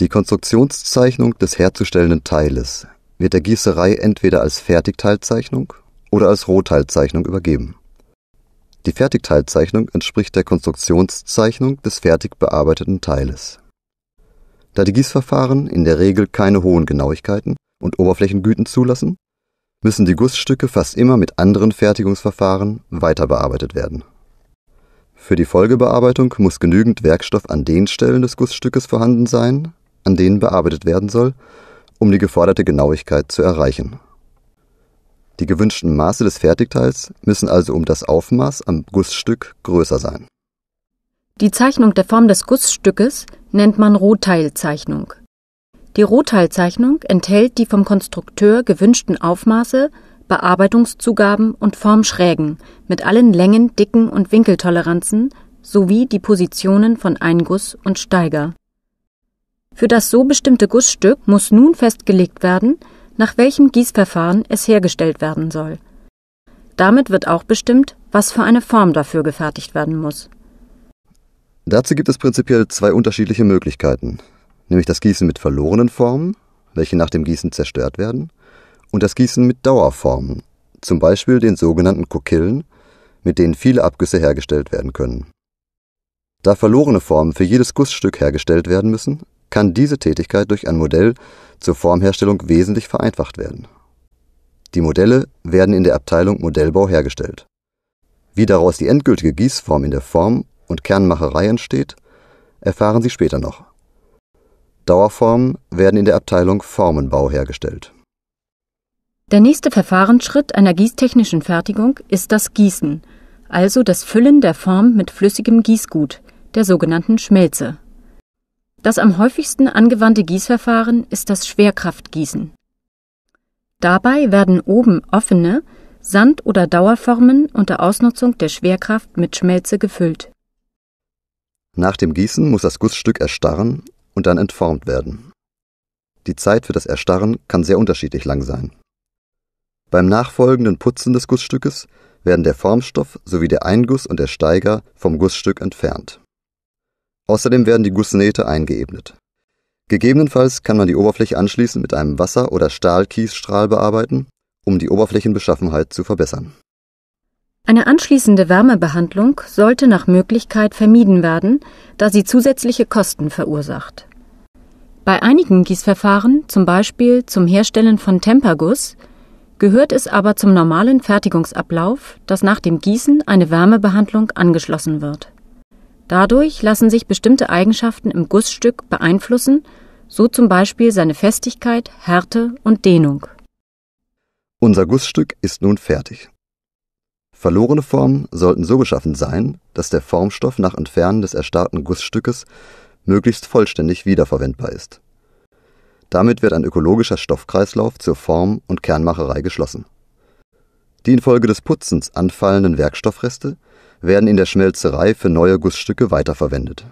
Die Konstruktionszeichnung des herzustellenden Teiles wird der Gießerei entweder als Fertigteilzeichnung oder als Rohteilzeichnung übergeben. Die Fertigteilzeichnung entspricht der Konstruktionszeichnung des fertig bearbeiteten Teiles. Da die Gießverfahren in der Regel keine hohen Genauigkeiten und Oberflächengüten zulassen, müssen die Gussstücke fast immer mit anderen Fertigungsverfahren weiter bearbeitet werden. Für die Folgebearbeitung muss genügend Werkstoff an den Stellen des Gussstückes vorhanden sein, an denen bearbeitet werden soll, um die geforderte Genauigkeit zu erreichen. Die gewünschten Maße des Fertigteils müssen also um das Aufmaß am Gussstück größer sein. Die Zeichnung der Form des Gussstückes nennt man Rohteilzeichnung. Die Rohteilzeichnung enthält die vom Konstrukteur gewünschten Aufmaße, Bearbeitungszugaben und Formschrägen mit allen Längen, Dicken und Winkeltoleranzen sowie die Positionen von Einguss und Steiger für das so bestimmte Gussstück muss nun festgelegt werden, nach welchem Gießverfahren es hergestellt werden soll. Damit wird auch bestimmt, was für eine Form dafür gefertigt werden muss. Dazu gibt es prinzipiell zwei unterschiedliche Möglichkeiten, nämlich das Gießen mit verlorenen Formen, welche nach dem Gießen zerstört werden, und das Gießen mit Dauerformen, zum Beispiel den sogenannten Kokillen, mit denen viele Abgüsse hergestellt werden können. Da verlorene Formen für jedes Gussstück hergestellt werden müssen, kann diese Tätigkeit durch ein Modell zur Formherstellung wesentlich vereinfacht werden. Die Modelle werden in der Abteilung Modellbau hergestellt. Wie daraus die endgültige Gießform in der Form und Kernmacherei entsteht, erfahren Sie später noch. Dauerformen werden in der Abteilung Formenbau hergestellt. Der nächste Verfahrensschritt einer gießtechnischen Fertigung ist das Gießen, also das Füllen der Form mit flüssigem Gießgut, der sogenannten Schmelze. Das am häufigsten angewandte Gießverfahren ist das Schwerkraftgießen. Dabei werden oben offene Sand- oder Dauerformen unter Ausnutzung der Schwerkraft mit Schmelze gefüllt. Nach dem Gießen muss das Gussstück erstarren und dann entformt werden. Die Zeit für das Erstarren kann sehr unterschiedlich lang sein. Beim nachfolgenden Putzen des Gussstückes werden der Formstoff sowie der Einguss und der Steiger vom Gussstück entfernt. Außerdem werden die Gussnähte eingeebnet. Gegebenenfalls kann man die Oberfläche anschließend mit einem Wasser- oder Stahlkiesstrahl bearbeiten, um die Oberflächenbeschaffenheit zu verbessern. Eine anschließende Wärmebehandlung sollte nach Möglichkeit vermieden werden, da sie zusätzliche Kosten verursacht. Bei einigen Gießverfahren, zum Beispiel zum Herstellen von Temperguss, gehört es aber zum normalen Fertigungsablauf, dass nach dem Gießen eine Wärmebehandlung angeschlossen wird Dadurch lassen sich bestimmte Eigenschaften im Gussstück beeinflussen, so zum Beispiel seine Festigkeit, Härte und Dehnung. Unser Gussstück ist nun fertig. Verlorene Formen sollten so beschaffen sein, dass der Formstoff nach Entfernen des erstarrten Gussstückes möglichst vollständig wiederverwendbar ist. Damit wird ein ökologischer Stoffkreislauf zur Form- und Kernmacherei geschlossen. Die infolge des Putzens anfallenden Werkstoffreste werden in der Schmelzerei für neue Gussstücke weiterverwendet